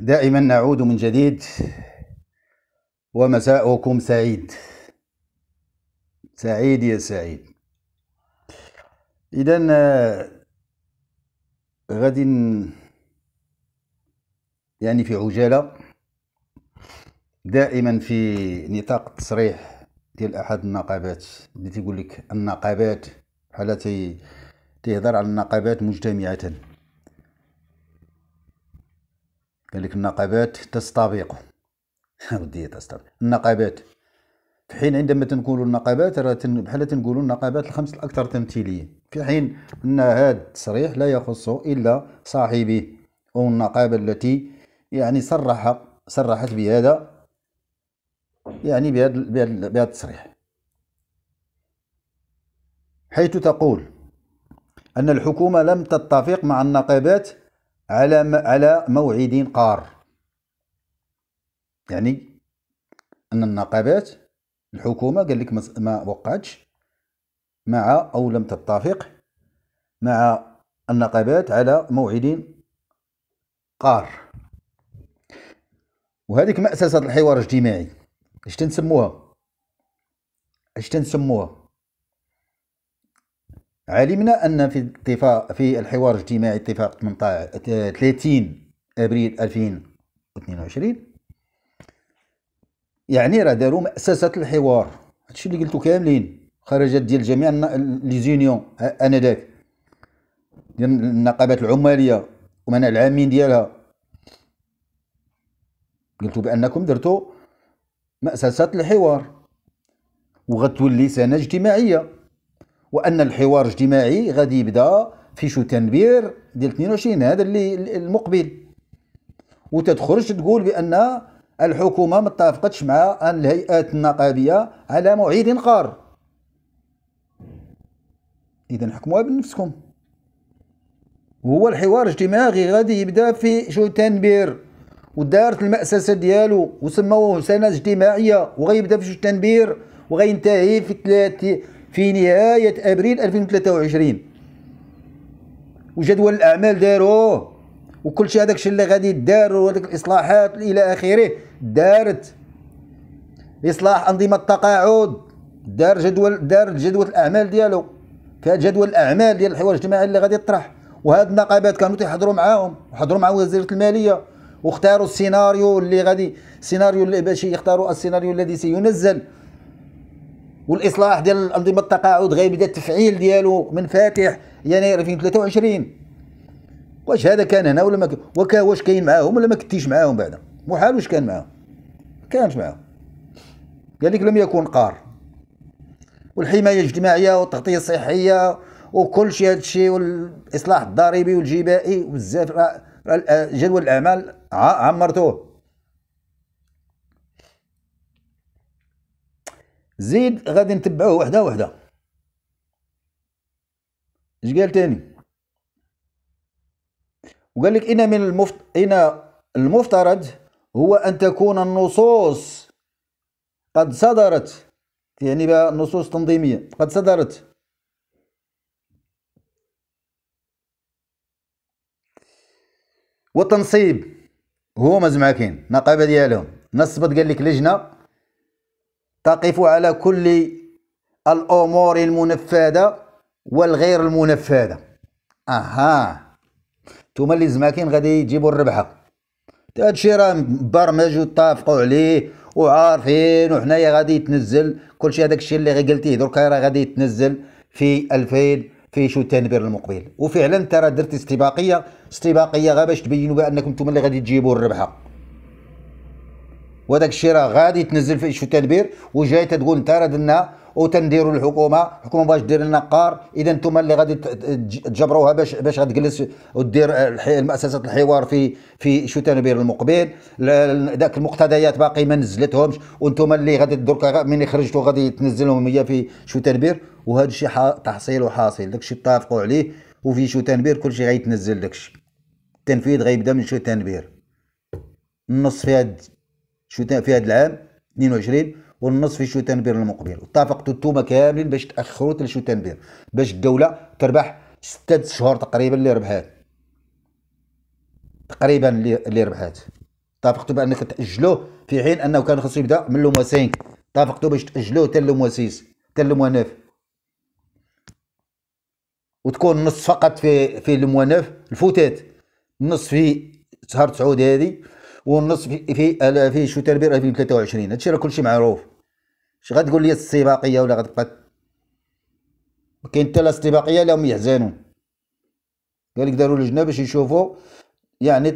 دائما نعود من جديد ومساءكم سعيد سعيد يا سعيد اذا آه، غادي يعني في عجاله دائما في نطاق التصريح ديال احد النقابات اللي تيقول لك النقابات بحال تيهضر على النقابات مجتمعه قالك النقابات تستبق ودي تستبق النقابات في حين عندما تنقولوا النقابات راه بحال تنقولوا النقابات الخمس الاكثر تمثيليه في حين ان هذا التصريح لا يخص الا صاحبه او النقابه التي يعني صرح صرحت بهذا يعني بهذا بهذا التصريح حيث تقول أن الحكومة لم تتفق مع النقابات على على موعد قار يعني ان النقابات الحكومه قال لك ما وقعتش مع او لم تتفق مع النقابات على موعد قار وهذيك مأسسة الحوار الاجتماعي اش تنسموها اش تنسموها علمنا أن في اتفاق في الحوار الاجتماعي اتفاق 30 أبريل 2022 يعني راه داروا مأسسة الحوار هادشي اللي قلتو كاملين خرجت ديال جميع لي زونيون انذاك ديال النقابات العماليه ومنع العامين ديالها قلتو بانكم درتو مأسسة الحوار وغتولي سنة اجتماعية وان الحوار الاجتماعي غادي يبدا في شو تنبير ديال 22 هذا اللي المقبل وتتخرج تقول بان الحكومه ما اتفقتش مع الهيئات النقابيه على موعد قار اذا حكموها بنفسكم وهو الحوار الاجتماعي غادي يبدا في شو تنبير ودارت المأسسة ديالو وسموه سنة اجتماعية وغيبدا في شو تنبير وغينتهي في في نهاية أبريل 2023 وجدول الأعمال داروه وكل شيء هذاك الشيء اللي غادي دار وهذيك الإصلاحات إلى آخره دارت إصلاح أنظمة التقاعد دار جدول دار جدول الأعمال ديالو كان جدول الأعمال ديال الحوار الاجتماعي اللي غادي يطرح وهاد النقابات كانوا تيحضروا معاهم وحضروا مع وزيره الماليه واختاروا السيناريو اللي غادي السيناريو اللي باش يختاروا السيناريو الذي سينزل والاصلاح ديال انظمه التقاعد غيبدا التفعيل ديالو من فاتح يناير 2023 واش هذا كان هنا ولا ما وكا واش كاين معاهم ولا ما كنتيش معاهم بعدا محال واش كان معاهم ما كانش معاهم قال لك لم يكن قار والحمايه الاجتماعيه والتغطيه الصحيه وكل شيء هذا الشيء والاصلاح الضريبي والجبائي وبزاف جدول الاعمال عمرتوه زيد غادي نتبعوه وحده وحده اش قال تاني وقال لك ان من المفت... ان المفترض هو ان تكون النصوص قد صدرت يعني بها نصوص تنظيميه قد صدرت وتنصيب هو مزمعكين نقابه ديالهم نصبت قال لك لجنه تقف على كل الأمور المنفذة والغير المنفذة أها نتوما اللي زماكين غادي يجيبوا الربحة هادشي راه مبرمج وتافقوا عليه وعارفين وحنايا غادي يتنزل كلشي هذاك الشيء اللي غي قلتيه دركا راه غادي يتنزل في 2000 في شو التنبير المقبل وفعلا ترى درت استباقيه استباقيه غير باش تبينوا بانكم انتم اللي غادي تجيبوا الربحه الشيء راه غادي تنزل في شو التدبير وجاي تقول انت راه درنا وتنديروا الحكومه الحكومه باش دير لنا قار اذا انتم اللي غادي تجبروها باش باش غتجلس ودير مؤسسه الحوار في في شو تنبير المقبل ذاك المقتضيات باقي ما نزلتهمش وانتم اللي غادي درك من خرجتوا غادي تنزلهم هي في شو تنبير وهذا الشيء تحصيل وحاصل داك الشيء اتفقوا عليه وفي شو تنبير كل شيء غيتنزل داك الشيء التنفيذ غيبدا من شو تنبير النص في هذا شوتان في هذا العام 22 والنص في شوتنبير المقبل اتفقتوا انتوما كاملين باش تاخروا حتى شتنبير باش الدوله تربح ستة شهور تقريبا اللي ربحات تقريبا اللي ربحات اتفقتوا بانك تاجلوه في حين انه كان خاصو يبدا من لو موا 5 اتفقتوا باش تاجلوه حتى لو موا 6 حتى لو 9 وتكون نص فقط في في لو موا 9 الفوتات نص في شهر تسعود هذه والنصف في في, في شتاء 2023 هادشي راه كلشي معروف اش غتقول لي السباقيه ولا غتبقى ما كاين حتى لا استباقيه لا هم يحزنون قال لك داروا لجنه باش يشوفوا يعني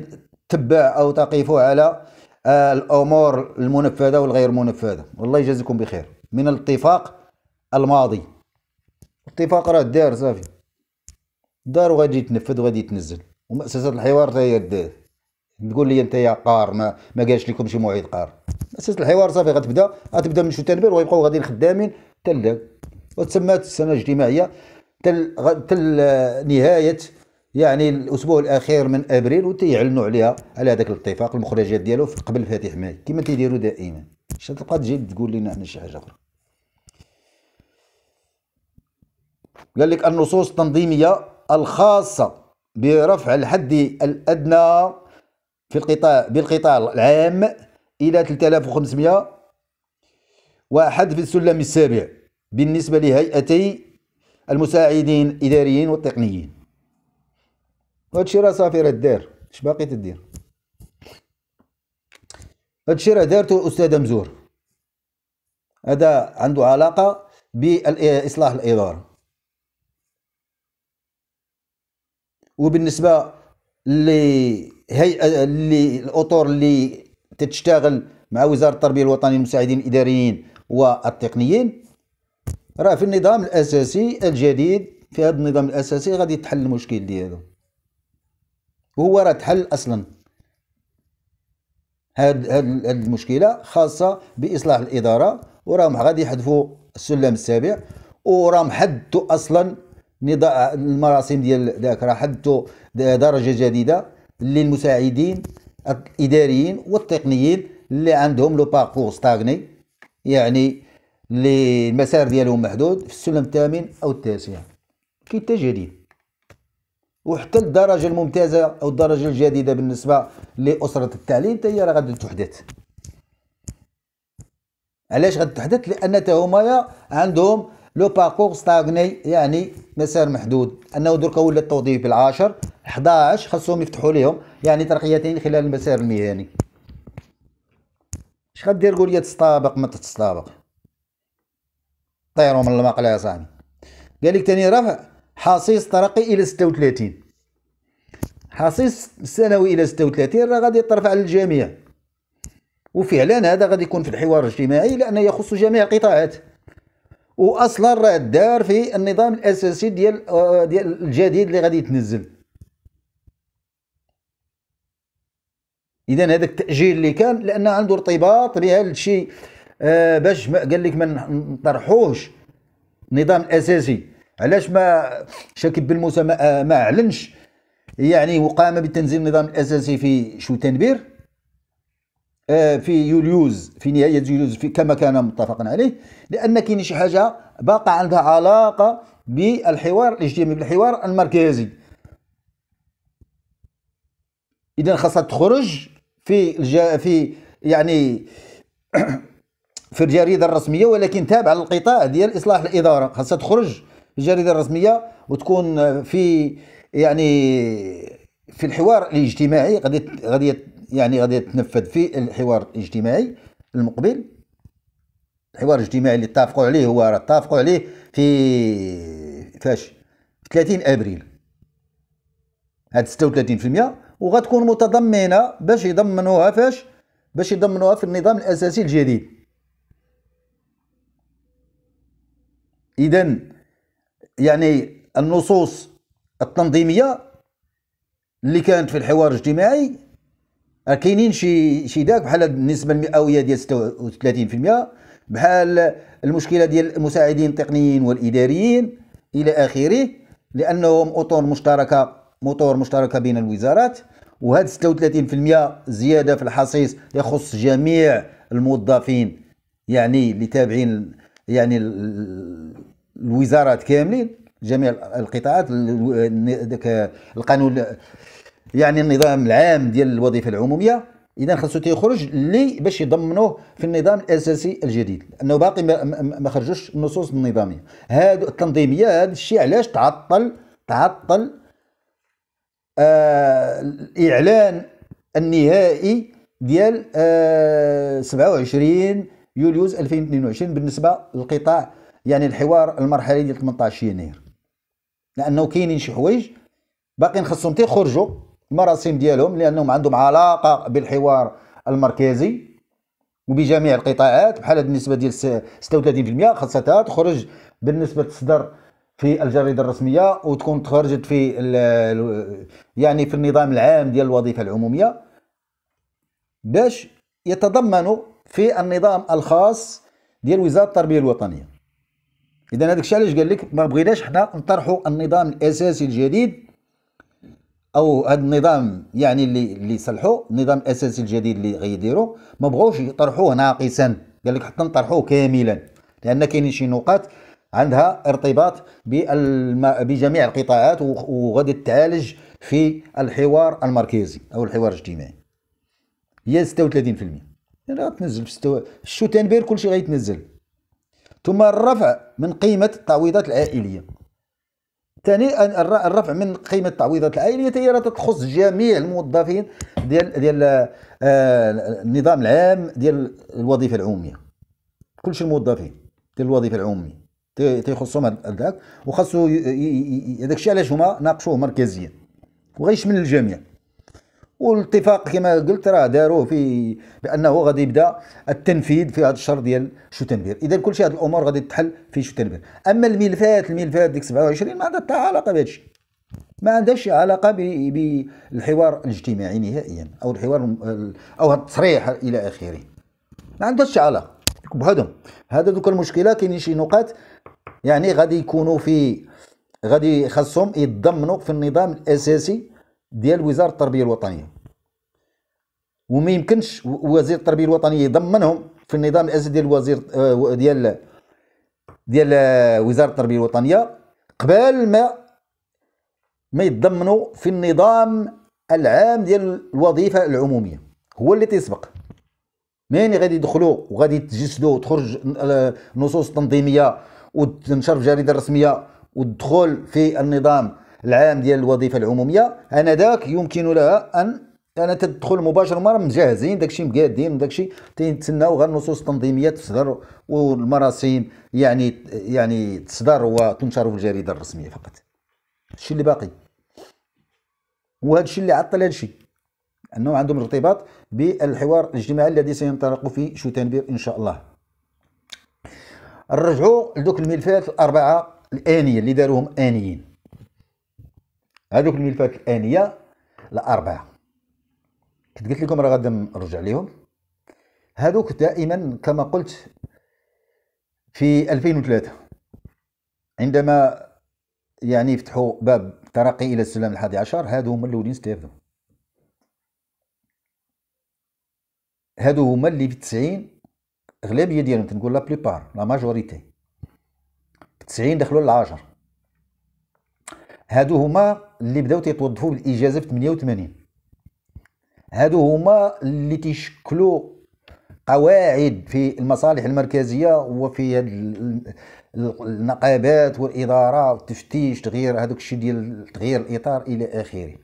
تبع او تقيفوا على آه الامور المنفذه والغير منفذه والله يجازيكم بخير من الاتفاق الماضي الاتفاق راه دار صافي دار وغادي يتنفذ وغادي يتنزل ومؤسسه الحوار تاهي هي دار تقول لي انت يا قار ما, ما قالش لكم شي موعد قار اساس الحوار صافي غتبدا غتبدا من شو تنبير ويبقاو غاديين خدامين تل وتسمات السنه الاجتماعيه تل تل نهايه يعني الاسبوع الاخير من ابريل وتيعلنوا عليها على هذاك الاتفاق المخرجات ديالو قبل فاتح ماي كما تيديروا دائما باش تبقى تجي تقول لنا احنا شي حاجه اخرى قال لك النصوص التنظيميه الخاصه برفع الحد الادنى في القطاع بالقطار العام إلى 3500 واحد في السلم السابع بالنسبة لهيئتي المساعدين الإداريين والتقنيين هادشي راه صافي راه دار اش باقي تدير هادشي راه دارته استاذ مزور هذا عنده علاقة بإصلاح الإدارة وبالنسبة لي هي آه، اللي الاطر اللي تتشتغل مع وزاره التربيه الوطنيه المساعدين الاداريين والتقنيين راه في النظام الاساسي الجديد في هذا النظام الاساسي غادي تحل المشكل ديالو وهو راه تحل اصلا هاد هاد المشكله خاصه باصلاح الاداره وراهم غادي يحذفوا السلم السابع وراهم حدوا اصلا نضاع المراسم ديال ذاك راه حدوا درجه جديده للمساعدين الاداريين والتقنيين اللي عندهم لو باركور ستاغني يعني اللي المسار ديالهم محدود في السلم الثامن او التاسع كي تجارب وحتى الدرجه الممتازه او الدرجه الجديده بالنسبه لاسره التعليم هي راه غادي تحدث علاش غادي تحدث لان هما عندهم لو باركور ستاغني يعني مسار محدود انه درك ولا التوظيف بالعاشر 11 خاصهم يفتحوا ليهم يعني ترقيتين خلال المسار المهني اش غدير قول لي تستابق ما تستابق طيروا من المقلى يا صاحبي قال لك ثاني رفع حصيص ترقي الى 36 حصيص سنوي الى 36 راه غادي يترفع للجميع وفعلا هذا غادي يكون في الحوار الاجتماعي لانه يخص جميع القطاعات واصلا راه دار في النظام الاساسي ديال آه، ديال الجديد اللي غادي يتنزل اذا هذاك التاجيل اللي كان لان عنده ارتباط بهذا الشيء آه باش قال لك ما نطرحوش نظام اساسي علاش ما شاكب بن موسى ما اعلنش يعني وقام بتنزيل النظام الاساسي في شو تنبير آه، في يوليوز في نهاية يوليوز في كما كان متفقا عليه لأن كاين شي حاجة باقى عندها علاقة بالحوار الاجتماعي بالحوار المركزي إذا خاصها تخرج في الج... في يعني في الجريدة الرسمية ولكن تابعة للقطاع ديال إصلاح الإدارة خاصها تخرج في الجريدة الرسمية وتكون في يعني في الحوار الاجتماعي غادي غادي يعني غادي يتنفذ في الحوار الاجتماعي المقبل الحوار الاجتماعي اللي اتفقوا عليه هو راه اتفقوا عليه في فاش 30 ابريل هاد 36% وغتكون متضمنه باش يضمنوها فاش باش يضمنوها في النظام الاساسي الجديد اذا يعني النصوص التنظيميه اللي كانت في الحوار الاجتماعي كاينين شي شي داك بحال النسبه المئويه ديال 36% بحال المشكله ديال المساعدين التقنيين والاداريين الى اخره لانهم اطر مشتركه مطور مشتركه بين الوزارات وهاد 36% زياده في الحصيص يخص جميع الموظفين يعني اللي تابعين يعني الوزارات كاملين جميع القطاعات القانون يعني النظام العام ديال الوظيفه العموميه اذا خاصو تيخرج اللي باش يضمنوه في النظام الاساسي الجديد لانه باقي ما, ما خرجوش النصوص النظاميه هادو التنظيميه هذا الشيء علاش تعطل تعطل آه الاعلان النهائي ديال آه 27 يوليوز 2022 بالنسبه للقطاع يعني الحوار المرحلي ديال 18 يناير لانه كاينين شي حوايج باقيين خصهم تيخرجوا المراسم ديالهم لانهم عندهم علاقه بالحوار المركزي وبجميع القطاعات بحال النسبه ديال 36% خاصها تخرج بالنسبه تصدر في الجريده الرسميه وتكون تخرجت في يعني في النظام العام ديال الوظيفه العموميه باش يتضمنوا في النظام الخاص ديال وزاره التربيه الوطنيه اذا هذاك الشيء علاش قال لك ما بغيناش حنا نطرحوا النظام الاساسي الجديد او هذا النظام يعني اللي اللي صلحوا النظام الاساسي الجديد اللي غيديروا ما بغوش يطرحوه ناقصا قال لك حتى نطرحوه كاملا لان كاينين شي نقاط عندها ارتباط بجميع القطاعات وغادي تعالج في الحوار المركزي او الحوار الاجتماعي هي 36% يعني غتنزل في ستو... الشو تنبير كلشي غيتنزل ثم الرفع من قيمه التعويضات العائليه ثاني الرفع من قيمه التعويضات العائليه هي تخص جميع الموظفين ديال ديال آه، النظام العام ديال الوظيفه العموميه كلشي الموظفين ديال الوظيفه العموميه تيخصهم هذاك وخاصو هذاك الشيء علاش هما ناقشوه مركزيا وغيشمل الجميع والاتفاق كما قلت راه داروه في بانه غادي يبدا التنفيذ في هذا الشهر ديال شو اذا كل شيء هذه الامور غادي تحل في شو اما الملفات الملفات ديك 27 ما عندها حتى علاقه بهذا الشيء ما عندهاش علاقه بالحوار الاجتماعي نهائيا او الحوار او التصريح الى اخره ما عندهاش علاقه بهذم هذا دوك المشكله كاينين شي نقاط يعني غادي يكونوا في غادي خاصهم يتضمنوا في النظام الاساسي ديال وزاره التربيه الوطنيه وما يمكنش وزير التربيه الوطنيه يضمنهم في النظام الاساسي ديال وزير آه، ديال ديال آه، وزاره التربيه الوطنيه قبل ما ما يتضمنوا في النظام العام ديال الوظيفه العموميه هو اللي تيسبق مين غادي يدخلوا وغادي يتجسدوا وتخرج آه، نصوص تنظيميه وتنشر في الجريده الرسميه والدخول في النظام العام ديال الوظيفه العموميه انا ذاك يمكن لها ان انا تدخل مباشره مرة مجهزين داكشي مقادين داكشي تيتسناو غير النصوص التنظيميه تصدر والمراسيم يعني يعني تصدر وتنشر في الجريده الرسميه فقط الشيء اللي باقي وهذا الشيء اللي عطل هذا الشيء انه عندهم ارتباط بالحوار الاجتماعي الذي سينطلق في شوتنبير ان شاء الله نرجعوا لدوك الملفات الاربعه الانيه اللي داروهم انيين هذوك الملفات الانيه الاربعه كنت قلت لكم راه غادي نرجع ليهم هذوك دائما كما قلت في 2003 عندما يعني فتحوا باب ترقي الى السلم الحادي عشر هادو هما الاولين استافدوا هادو هما اللي في 90 اغلبيه ديالهم تنقول لا بليبار لا ماجوريتي في 90 دخلوا للعاشر هادو هما اللي بداو تيتوظفوا بالاجازه في 88 هادو هما اللي تيشكلوا قواعد في المصالح المركزيه وفي هاد النقابات والاداره والتفتيش تغيير هذوك الشيء ديال تغيير الاطار الى اخره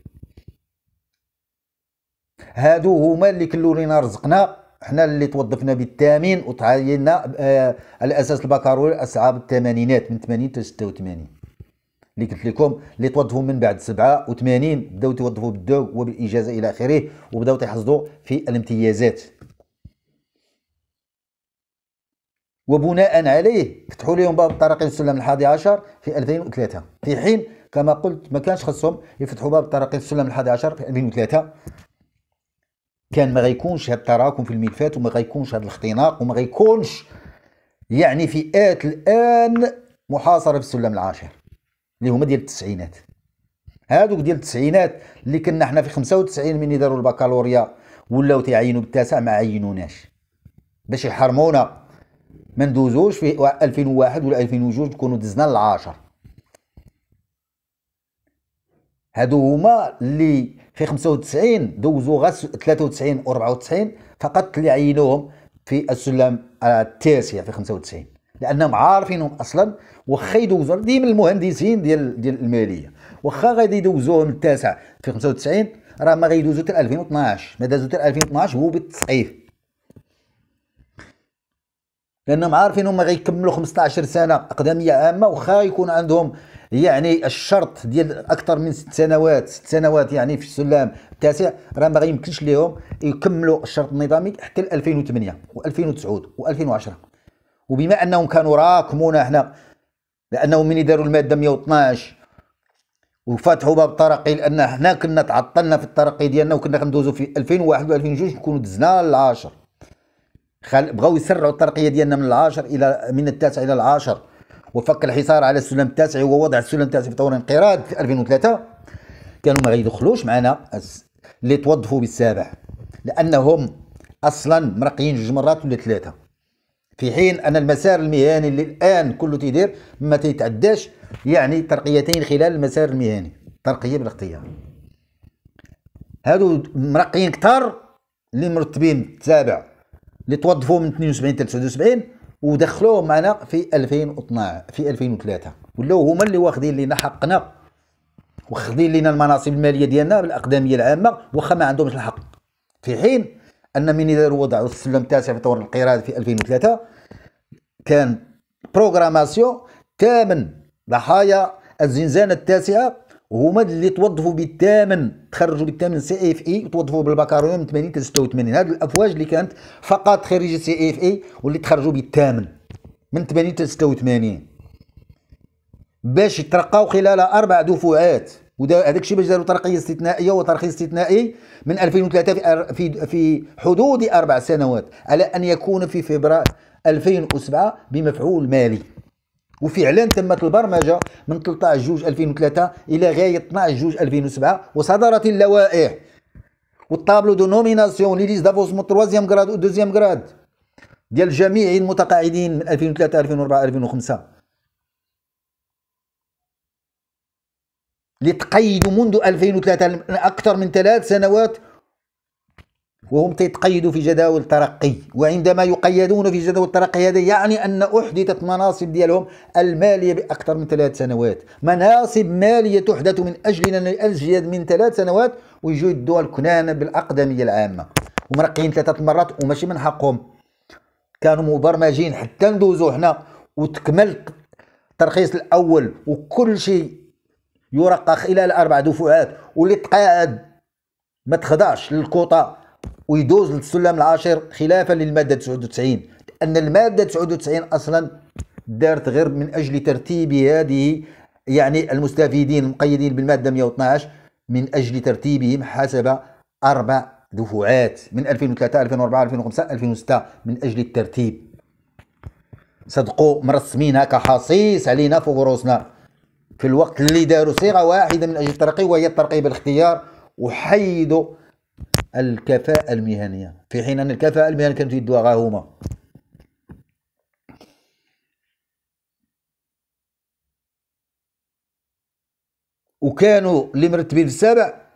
هادو هما اللي كلوا لينا رزقنا حنا اللي توظفنا بالثامن وتعيننا آه، على اساس البكالوريا اصحاب الثمانينات من 80 حتى 86 اللي قلت لكم اللي توظفوا من بعد 87 بداو توظفوا بالدوق وبالاجازه الى اخره وبداو تحصدوا في الامتيازات وبناء عليه فتحوا لهم باب الطريقين السلم الحادي عشر في 2003 في حين كما قلت ما كانش خصهم يفتحوا باب الطريقين السلم الحادي عشر في 2003 كان ما غيكونش هاد التراكم في الملفات وما غيكونش هاد الاختناق وما غيكونش يعني فئات الان محاصره في السلم العاشر اللي هما ديال التسعينات هادوك ديال التسعينات اللي كنا حنا في 95 ملي داروا البكالوريا ولاو تيعينوا بالتاسع ما عينوناش باش يحرمونا ما ندوزوش في 2001 ولا 2002 تكونوا دزنا العاشر هادو هما اللي في 95 دوزوا غير 93 و 94 فقط اللي عينوهم في السلم التاسع في 95 لانهم عارفينهم اصلا واخا يدوزوا ديما المهندسين ديال ديال الماليه واخا غادي يدوزوهم التاسع في 95 راه ما غيدوزو حتى 2012 ما دازو حتى 2012 هو بالتصحيح لانهم عارفين هما غيكملوا 15 سنه اقدميه عامه واخا يكون عندهم يعني الشرط ديال اكثر من ست سنوات ست سنوات يعني في السلم التاسع راه ما غيمكنش ليهم يكملوا الشرط النظامي حتى 2008 و2009 و2010 وبما انهم كانوا راكمونا حنا لانهم من داروا الماده 112 وفتحوا باب الترقي لان حنا كنا تعطلنا في الترقي ديالنا وكنا كندوزو في 2001 و 2002 نكونوا دزنا للعاشر خل... بغاو يسرعوا الترقيه ديالنا من العاشر الى من التاسع الى العاشر وفك الحصار على السلم التاسع ووضع السلم التاسع في طور انقراض في 2003 كانوا ما غيدخلوش معنا اللي توظفوا بالسابع لانهم اصلا مرقيين جوج مرات ولا ثلاثه في حين أن المسار المهني اللي الآن كله تيدير ما تيتعداش يعني ترقيتين خلال المسار المهني ترقية بالاختيار هادو مرقيين كتار اللي مرتبين تابع اللي توظفوا من 72 حتى 79 ودخلوهم معنا في 2012 في 2003 ولاو هما اللي واخدين لينا حقنا واخدين لينا المناصب الماليه ديالنا بالاقدميه العامه واخا ما عندهمش الحق في حين ان من داروا وضعوا السلم التاسع في طور القراءه في 2003 كان بروغراماسيون ثامن ضحايا الزنزانه التاسعه وهما اللي توظفوا بالثامن تخرجوا بالثامن سي اف اي وتوظفوا بالبكالوريوم من 80 حتى 86 هذه الافواج اللي كانت فقط خريجه سي اف اي واللي تخرجوا بالثامن من 80 حتى 86 باش يترقاو خلال اربع دفعات وده هذاك الشيء باش داروا ترقيه استثنائيه وترخيص استثنائي من 2003 في في حدود اربع سنوات على ان يكون في فبراير 2007 بمفعول مالي وفعلا تمت البرمجه من 13 جوج 2003 الى غايه 12 جوج 2007 وصدرت اللوائح والطابلو دو نوميناسيون لي دافوس دافوسمون تروازيام كراد ودوزيام كراد ديال جميع المتقاعدين من 2003 2004 2005 اللي تقيدوا منذ 2003 أكثر من ثلاث سنوات وهم تتقيدوا في جداول الترقي وعندما يقيدون في جداول الترقي هذا يعني أن أحدثت مناصب ديالهم المالية بأكثر من ثلاث سنوات مناصب مالية تحدث من أجلنا الأجيال من ثلاث سنوات ويجوا الدول الكنانة بالأقدمية العامة ومرقين ثلاثة مرات وماشي من حقهم كانوا مبرمجين حتى ندوزو حنا وتكمل الترخيص الأول وكل شيء يرقى خلال اربع دفعات واللي تقاعد ما تخضعش للكوطه ويدوز للسلم العاشر خلافا للماده 99 لان الماده 99 اصلا دارت غير من اجل ترتيب هذه يعني المستفيدين المقيدين بالماده 112 من اجل ترتيبهم حسب اربع دفعات من 2003 2004 2005 2006 من اجل الترتيب صدقوا مرسمين هكا حصيص علينا فوق روسنا في الوقت اللي داروا صيغه واحده من اجل الترقي وهي الترقي بالاختيار وحيدوا الكفاءة المهنية في حين أن الكفاءة المهنية كانت يدوها هما وكانوا اللي مرتبين في السابع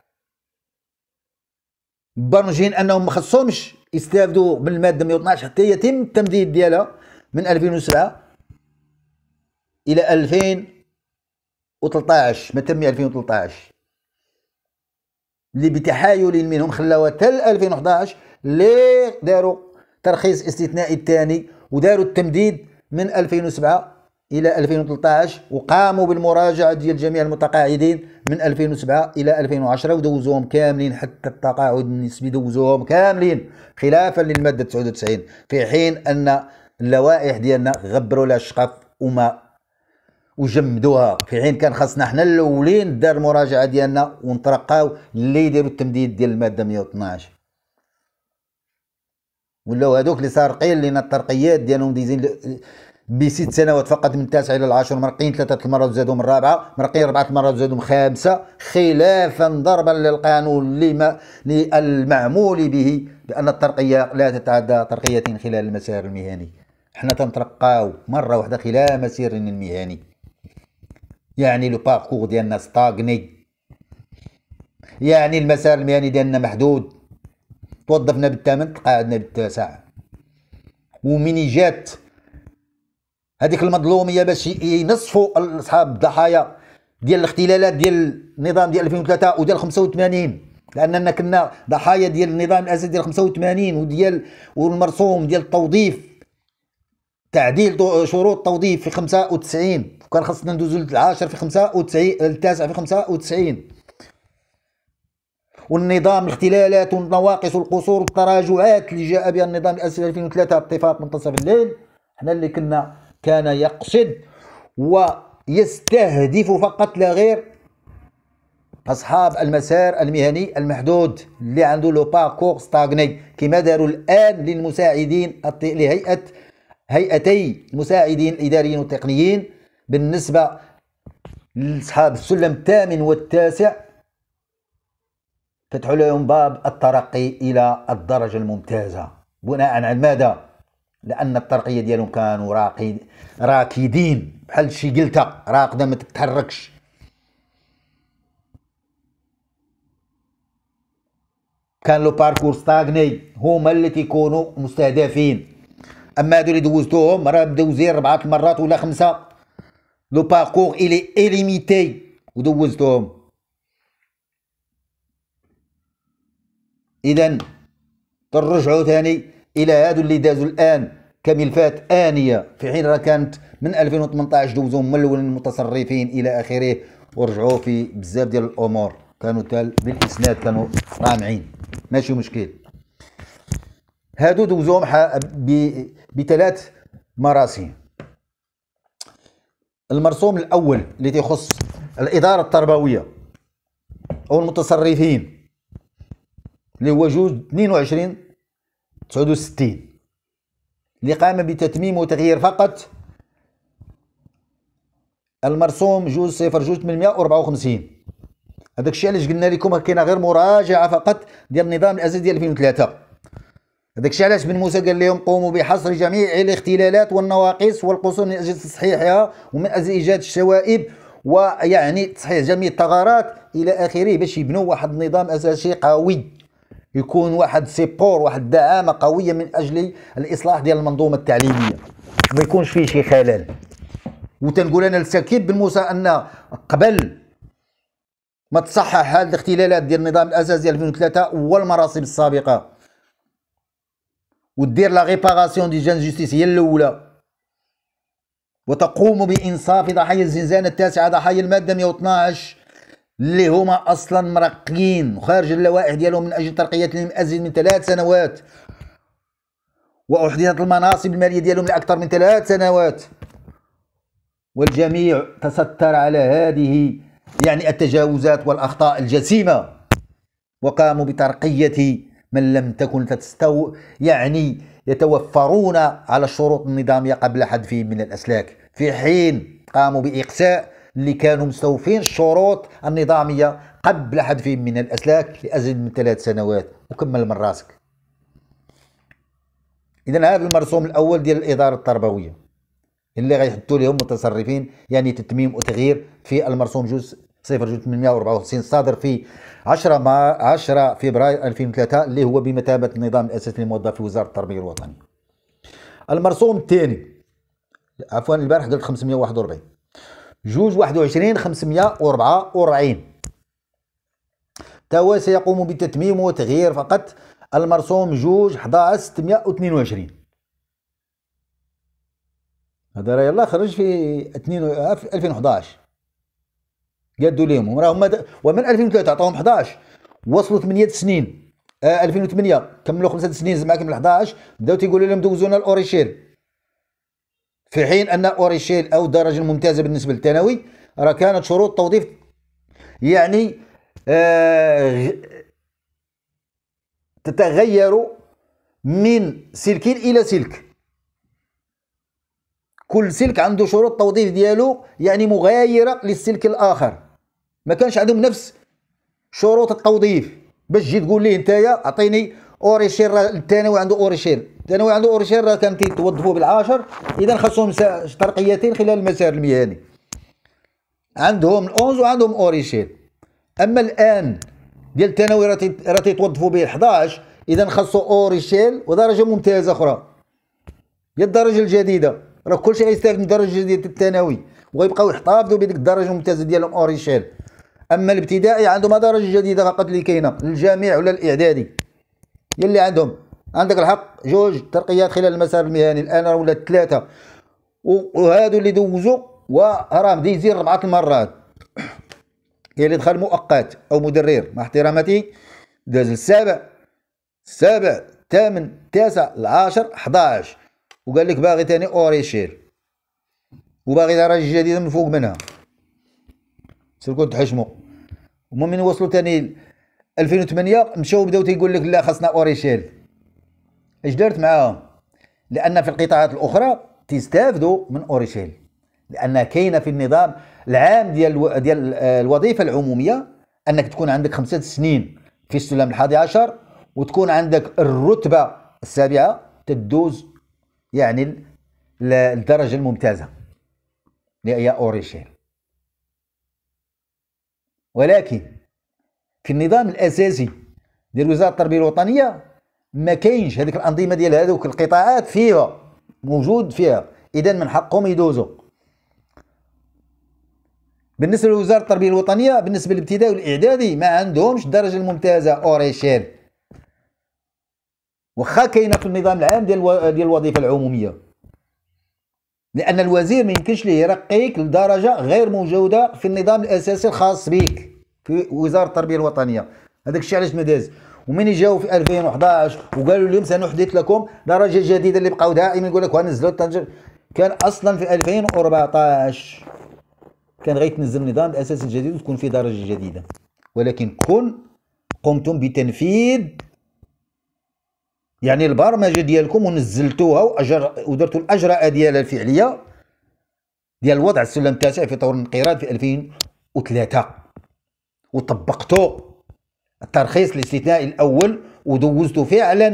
برمجين انهم ما خصهمش يستافدوا من الماده 112 حتى يتم التمديد ديالها من 2007 الى 2000 2013 ما تم 2013 اللي بتحايل منهم خلاوها حتى 2011 اللي داروا ترخيص استثنائي الثاني وداروا التمديد من 2007 الى 2013 وقاموا بالمراجعه ديال جميع المتقاعدين من 2007 الى 2010 ودوزوهم كاملين حتى التقاعد النسبي دوزوهم كاملين خلافا للماده 99 في حين ان اللوائح ديالنا غبروا لها الشقف وما وجمدوها في حين كان خاصنا حنا الاولين دار المراجعه ديالنا ونترقاو اللي يديروا التمديد ديال الماده 112 ولاو هذوك اللي سارقين لنا الترقيات ديالهم ديزين بست سنوات فقط من التاسع الى العاشر مرقين ثلاثه المرات من الرابعه مرقين اربعه المرات من خامسه خلافا ضربا للقانون لما للمعمول به بان الترقيه لا تتعدى ترقيتين خلال المسار المهني حنا تنترقاو مره واحده خلال مسيرنا المهني يعني لو باركور ديالنا ستاغني يعني المسار المهني ديالنا محدود توظفنا بالثمن تقاعدنا بالتاسع ومن جات هذيك المظلوميه باش ينصفوا اصحاب الضحايا ديال الاختلالات ديال النظام ديال 2003 وديال 85 لاننا كنا ضحايا ديال النظام الاساسي ديال 85 وديال والمرسوم ديال التوظيف تعديل شروط توظيف في 95 وكان خاصنا ندوزو 10 في 95 التاسع في 95 والنظام الاختلالات والنواقص والقصور والتراجعات اللي جاء بها النظام الاساسي 2003 اتفاق منتصف الليل احنا اللي كنا كان يقصد ويستهدف فقط لا غير اصحاب المسار المهني المحدود اللي عنده لو باركور ستاغني كما داروا الان للمساعدين لهيئه هيئتي المساعدين الإداريين والتقنيين بالنسبة لأصحاب السلم الثامن والتاسع فتحوا لهم باب الترقي إلى الدرجة الممتازة بناء على ماذا؟ لأن الترقية ديالهم كانوا راقد راكدين بحال شي قلتة راقدة ما تتحركش كان لو باركور ستاغني هما اللي تيكونوا مستهدفين اما هذو اللي دوزتوهم راه مدوزين ربعه المرات ولا خمسه لو باركور الي اليميتي ودوزتوهم اذا ترجعوا ثاني الى هادو اللي دازوا الان كملفات انيه في حين راه كانت من 2018 دوزوهم من الاول المتصرفين الى اخره ورجعوا في بزاف ديال الامور كانوا تال بالاسناد كانوا رامعين ماشي مشكل هادو دوزوهم بثلاث مراسم المرسوم الاول اللي تيخص الاداره التربويه او المتصرفين اللي هو جوج 22 69 اللي قام بتتميم وتغيير فقط المرسوم جوج صفر جوج 854 هذاك الشيء علاش قلنا لكم كاينه غير مراجعه فقط ديال النظام الاساسي ديال 2003 هذاك الشيء علاش بن موسى قال لهم قوموا بحصر جميع الاختلالات والنواقص والقصور من اجل تصحيحها ومن اجل ايجاد الشوائب ويعني تصحيح جميع الثغرات الى اخره باش يبنوا واحد النظام اساسي قوي يكون واحد سيبور واحد الدعامه قويه من اجل الاصلاح ديال المنظومه التعليميه ما يكونش فيه شي خلل وتنقول انا لسكيب بن موسى ان قبل ما تصحح هذه الاختلالات ديال النظام الاساسي 2003 والمراسم السابقه ودير لا ريباراسيون دي جان جوستيس هي الاولى وتقوم بانصاف ضحايا الزنزانه التاسعه ضحايا الماده 112 اللي هما اصلا مرقين وخارج اللوائح ديالهم من اجل لهم ازيد من ثلاث سنوات واحدثت المناصب الماليه ديالهم لاكثر من ثلاث سنوات والجميع تستر على هذه يعني التجاوزات والاخطاء الجسيمه وقاموا بترقيه من لم تكن تستو يعني يتوفرون على الشروط النظامية قبل حذفهم من الأسلاك في حين قاموا بإقساء اللي كانوا مستوفين الشروط النظامية قبل حذفهم من الأسلاك لأزيد من ثلاث سنوات وكمل من راسك إذا هذا المرسوم الأول ديال الإدارة التربوية اللي غيحطوا لهم متصرفين يعني تتميم وتغيير في المرسوم جزء 0854 صادر في 10 مع 10 فبراير 2003 اللي هو بمثابة النظام الأساسي للموظف في وزارة التربية الوطنية المرسوم الثاني عفوا البارح قلت 541 جوج 21 544 توا سيقوم بتتميم وتغيير فقط المرسوم جوج 11 622 هذا راه يلا خرج في 2011 قادوا ليهم راهم ومن 2003 عطاهم 11 وصلوا 8 سنين آه 2008 كملوا خمسة سنين زعما كمل 11 بداو تيقولوا لهم دوزونا الاوريشيل في حين ان اوريشيل او الدرجه الممتازه بالنسبه للثانوي راه كانت شروط توظيف يعني آه تتغير من سلك الى سلك كل سلك عنده شروط توظيف ديالو يعني مغايره للسلك الاخر ما كانش عندهم نفس شروط التوظيف باش تجي تقول ليه نتايا اعطيني اوريشير الثانوي عنده اوريشير الثانوي عنده اوريشير كان كيتوظفوا بالعاشر اذا خاصهم ترقيتين خلال المسار المهني عندهم الاونز وعندهم اوريشير اما الان ديال الثانوي راه تيتوظفوا به 11 اذا خاصو اوريشيل ودرجه ممتازه اخرى هي الدرجه الجديده راه كلشي غيستافد من الدرجه الجديده الثانوي وغيبقاو يحتفظوا بديك الدرجه الممتازه ديالهم اوريشيل اما الابتدائي عنده مدارج جديده فقط كاينه الجامعي ولا الاعدادي يلي عندهم عندك الحق جوج ترقيات خلال المسار المهني الان ولا ثلاثه وهادو اللي دوزوا وراه دي يزيد ربعه المرات يلي دخل مؤقت او مدرر مع احتراماتي داز السابع السابع الثامن التاسع العاشر 11 وقال لك باغي تاني اوريشير وباغي درجه جديده من فوق منها سلكون تحشموا هما من وصلوا ثاني 2008 مشاو بداو تيقول لك لا خاصنا اوريشيل اش دارت معاهم لان في القطاعات الاخرى تستافدوا من اوريشيل لان كاينه في النظام العام ديال ديال آه، الوظيفه العموميه انك تكون عندك خمسة سنين في السلم الحادي عشر وتكون عندك الرتبه السابعه تدوز يعني الدرجه الممتازه اللي هي اوريشيل ولكن في النظام الاساسي ديال وزاره التربيه الوطنيه ما كاينش هذيك الانظمه ديال هذوك القطاعات فيها موجود فيها اذا من حقهم يدوزوا بالنسبه لوزاره التربيه الوطنيه بالنسبه للابتدائي والاعدادي ما عندهمش الدرجه الممتازه اوريشيل واخا كاينه في النظام العام ديال ديال الوظيفه العموميه لان الوزير ما يمكنش ليه يرقيك لدرجه غير موجوده في النظام الاساسي الخاص بك في وزاره التربيه الوطنيه هذاك الشيء علاش ما داز ومن جاوا في 2011 وقالوا لهم سنحدث لكم درجه جديده اللي بقاو دائما يقول لك ونزلوا التنجر كان اصلا في 2014 كان غيتنزل النظام الاساسي الجديد وتكون فيه درجه جديده ولكن كن قمتم بتنفيذ يعني البرمجه ديالكم ونزلتوها واجر ودرتوا الاجراء ديالها الفعليه ديال وضع السلم التاسع في طور الانقراض في 2003 وطبقتو الترخيص الاستثنائي الأول ودوزتو فعلا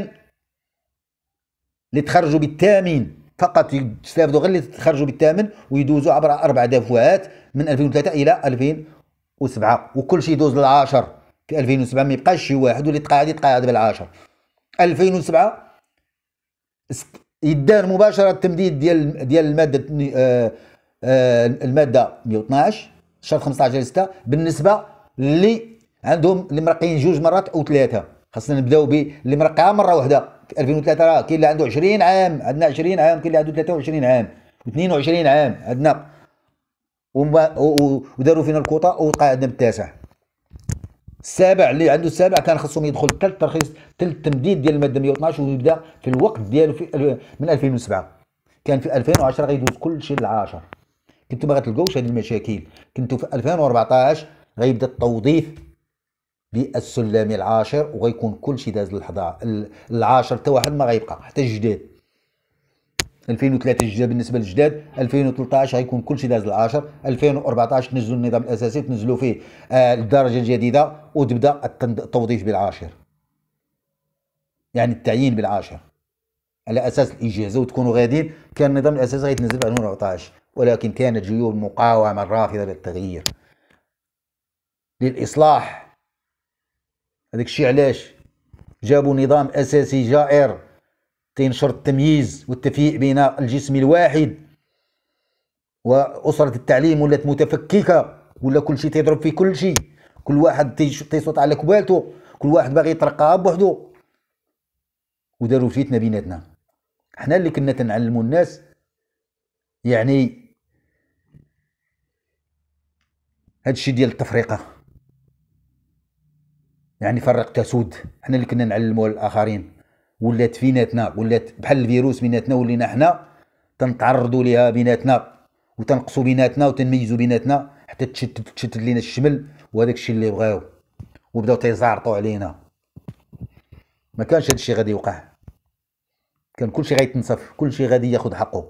اللي تخرجوا بالثامن فقط يستافدوا غير اللي تخرجوا بالثامن ويدوزوا عبر أربع دفعات من 2003 إلى 2007 وكل شيء يدوز للعاشر في 2007 ما يبقاش شي واحد واللي تقاعد يتقاعد بالعاشر 2007 يدار مباشرة التمديد ديال ديال المادة آه آه المادة 112 شهر 15 6 بالنسبة اللي عندهم اللي مرقين جوج مرات او ثلاثه خاصنا نبداو باللي مرقع مره واحده 2003 راه كاين اللي عنده 20 عام عندنا 20 عام كاين اللي عنده 23 عام 22 عام عندنا وداروا فينا الكوطه وقع عندنا بالتاسع السابع اللي عنده السابع كان خصهم يدخل ثلث ترخيص ثلث تمديد ديال الماده 112 ويبدا في الوقت ديالو في من 2007 كان في 2010 غيدوز كل شيء للعاشر كنتو ما غتلقاوش هذه المشاكل كنتو في 2014 غيبدا التوظيف بالسلم العاشر وغيكون كلشي داز للحضا العاشر حتى واحد ما غيبقى حتى الجداد 2003 الجداد بالنسبه للجداد 2013 غيكون كلشي داز للعاشر 2014 تنزلوا النظام الاساسي تنزلوا فيه آه الدرجه الجديده وتبدا التوظيف بالعاشر يعني التعيين بالعاشر على اساس الاجازه وتكونوا غاديين كان النظام الاساسي غيتنزل في 2014 ولكن كانت جيوب المقاومه الرافضه للتغيير للاصلاح هذاك الشيء علاش جابوا نظام اساسي جائر تنشر التمييز والتفييق بين الجسم الواحد واسره التعليم ولات متفككه ولا كل شيء تيضرب في كل شيء كل واحد تيصوت على كبالته كل واحد باغي يترقى بوحدو وداروا فتنه بيناتنا حنا اللي كنا تنعلموا الناس يعني هادشي ديال التفرقه يعني فرق تسود احنا اللي كنا نعلموا الاخرين ولات فيناتنا ولات بحال الفيروس بيناتنا ولينا حنا تنتعرضوا ليها بيناتنا وتنقصوا بيناتنا وتنميزوا بيناتنا حتى تشتت تشتت لينا الشمل وهذاك الشيء اللي بغاو وبداو تيزعرطوا علينا ما كانش هذا الشيء غادي يوقع كان كل شيء غيتنصف كل شيء غادي ياخذ حقه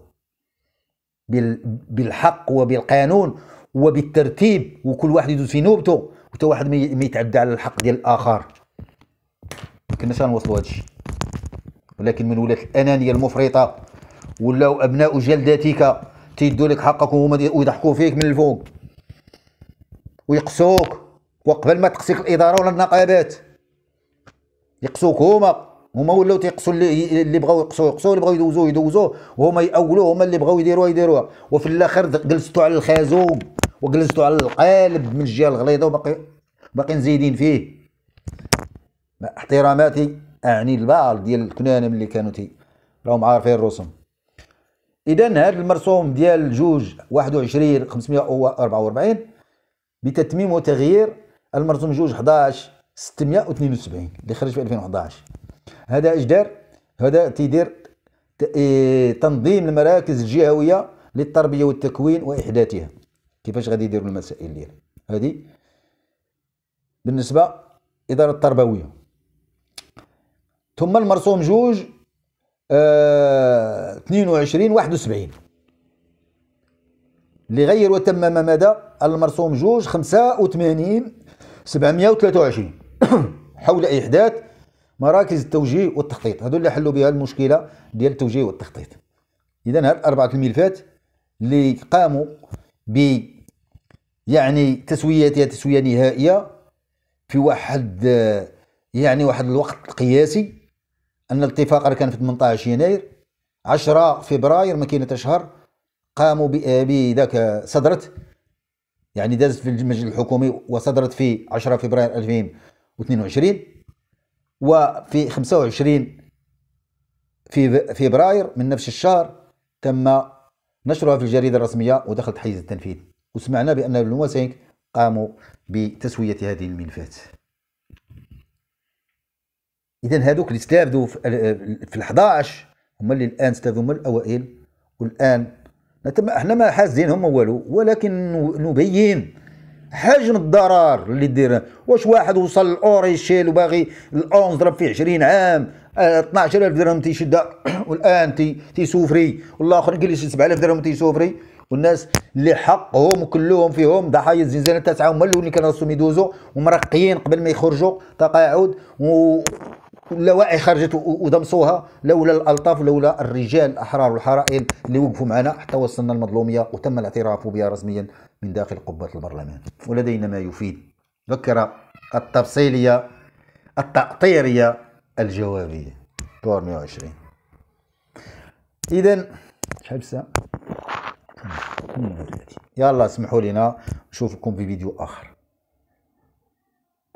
بالحق وبالقانون وبالترتيب وكل واحد يدوز في نوبته وتا واحد ما يتعدى على الحق ديال الاخر ما كناش غنوصلوا هادشي ولكن من ولات الانانيه المفرطه ولاو ابناء جلدتك تيدوا لك حقك وهما ويضحكوا فيك من الفوق ويقصوك وقبل ما تقصيك الاداره ولا النقابات يقصوك هما هما ولاو تيقسوا اللي اللي بغاو يقسوا يقسوا اللي بغاو يدوزوا يدوزوا وهما ياولوه هما اللي بغاو يديروها يديروها وفي الاخر جلستوا على الخازوم وجلستوا على القالب من الجهه الغليظه وباقي باقي نزيدين فيه احتراماتي اعني البعض ديال الكنانه ملي كانوا تي راهم عارفين روسهم اذا هذا المرسوم ديال جوج 21 544 بتتميم وتغيير المرسوم جوج 11 672 اللي خرج في 2011 هذا اجدار هذا تيدير إيه، تنظيم المراكز الجهويه للتربيه والتكوين واحداثها كيفاش غادي يديروا المسائل ديال هذه بالنسبه اداره التربويه ثم المرسوم جوج آه 22 71 اللي غير وتمم مدى المرسوم جوج 85 723 حول احداث مراكز التوجيه والتخطيط هذو اللي حلوا بها المشكله ديال التوجيه والتخطيط اذا هاد اربعه الملفات اللي قاموا ب يعني تسوياتها تسويه نهائيه في واحد يعني واحد الوقت قياسي ان الاتفاق كان في 18 يناير 10 فبراير ما كاين شهر قاموا بذاك صدرت يعني دازت في المجلس الحكومي وصدرت في 10 فبراير 2022 وفي 25 في فبراير من نفس الشهر تم نشرها في الجريده الرسميه ودخلت حيز التنفيذ وسمعنا بأن الوماسينك قاموا بتسوية هذه الملفات إذا هذوك اللي استافدوا في ال 11 هما اللي الآن استافدوا من الأوائل والآن احنا ما حاسدين هما والو ولكن نبين حجم الضرر اللي دير واش واحد وصل الاوريشيل وباغي الاونز ضرب فيه 20 عام 12000 آه، درهم تيشدها والان تيسوفري والاخر قال لي 7000 درهم تيسوفري والناس اللي حقهم كلهم فيهم ضحايا الزنزانه تاعهم هما الاول اللي كانوا خصهم يدوزوا ومرقيين قبل ما يخرجوا تقاعد و اللوائح خرجت ودمصوها لولا الالطاف لولا الرجال الاحرار والحرائر اللي وقفوا معنا حتى وصلنا المظلوميه وتم الاعتراف بها رسميا من داخل قبه البرلمان ولدينا ما يفيد ذكر التفصيليه التأطيريه الجوابيه 120 اذا شحال يلا اسمحوا لينا نشوفكم في فيديو اخر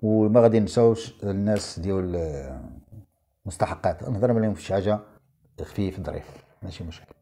وما غادي ننساوش الناس ديال المستحقات نهضر عليهم في شي حاجه خفيف ظريف ماشي مشكل